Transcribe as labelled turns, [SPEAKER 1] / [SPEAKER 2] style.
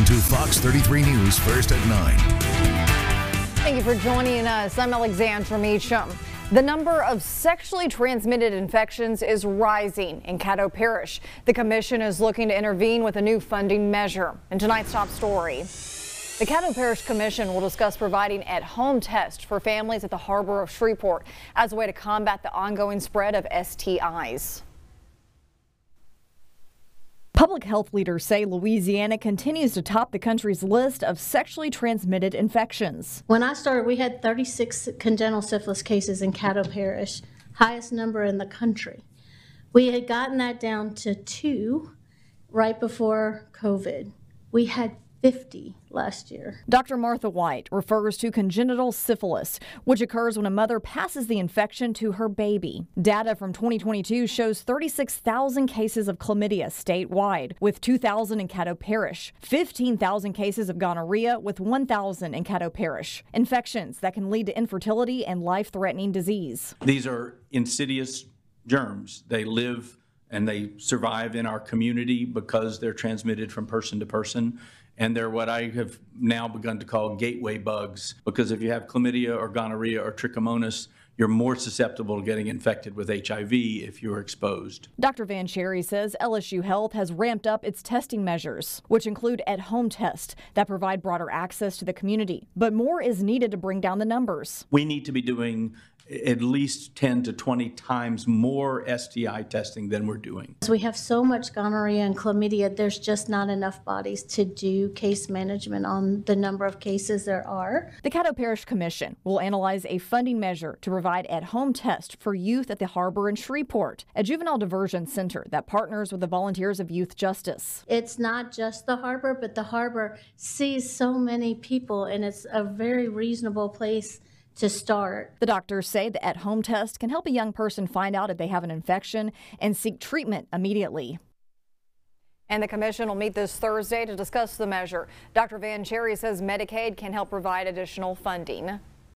[SPEAKER 1] Welcome to Fox 33 News First at 9.
[SPEAKER 2] Thank you for joining us. I'm Alexandra Meacham. The number of sexually transmitted infections is rising in Caddo Parish. The commission is looking to intervene with a new funding measure. In tonight's top story, the Caddo Parish Commission will discuss providing at-home tests for families at the harbor of Shreveport as a way to combat the ongoing spread of STIs. Public health leaders say Louisiana continues to top the country's list of sexually transmitted infections. When I started, we
[SPEAKER 3] had 36 congenital syphilis cases in Caddo Parish, highest number in the country. We had gotten that down to two right before COVID. We had 50
[SPEAKER 2] last year. Dr. Martha White refers to congenital syphilis, which occurs when a mother passes the infection to her baby. Data from 2022 shows 36,000 cases of chlamydia statewide, with 2,000 in Caddo Parish, 15,000 cases of gonorrhea, with 1,000 in Caddo Parish. Infections that can lead to infertility and life threatening disease.
[SPEAKER 1] These are insidious germs. They live and they survive in our community because they're transmitted from person to person. And they're what I have now begun to call gateway bugs, because if you have chlamydia or gonorrhea or trichomonas, you're more susceptible to getting infected with HIV if you're exposed.
[SPEAKER 2] Dr. Van Cherry says LSU Health has ramped up its testing measures, which include at home tests that provide broader access to the community. But more is needed to bring down the numbers.
[SPEAKER 1] We need to be doing at least 10 to 20 times more STI testing than we're doing.
[SPEAKER 3] We have so much gonorrhea and chlamydia, there's just not enough bodies to do case management on the number of cases there are. The Caddo Parish Commission
[SPEAKER 2] will analyze a funding measure to provide at home tests for youth at the harbor in Shreveport, a juvenile diversion center that partners with the Volunteers of Youth Justice. It's not just the
[SPEAKER 3] harbor, but the harbor sees so many people, and it's a very reasonable place
[SPEAKER 2] to start. The doctors say the at home test can help a young person find out if they have an infection and seek treatment immediately. And the commission will meet this Thursday to discuss the measure. Dr. Van Cherry says Medicaid can help provide additional funding.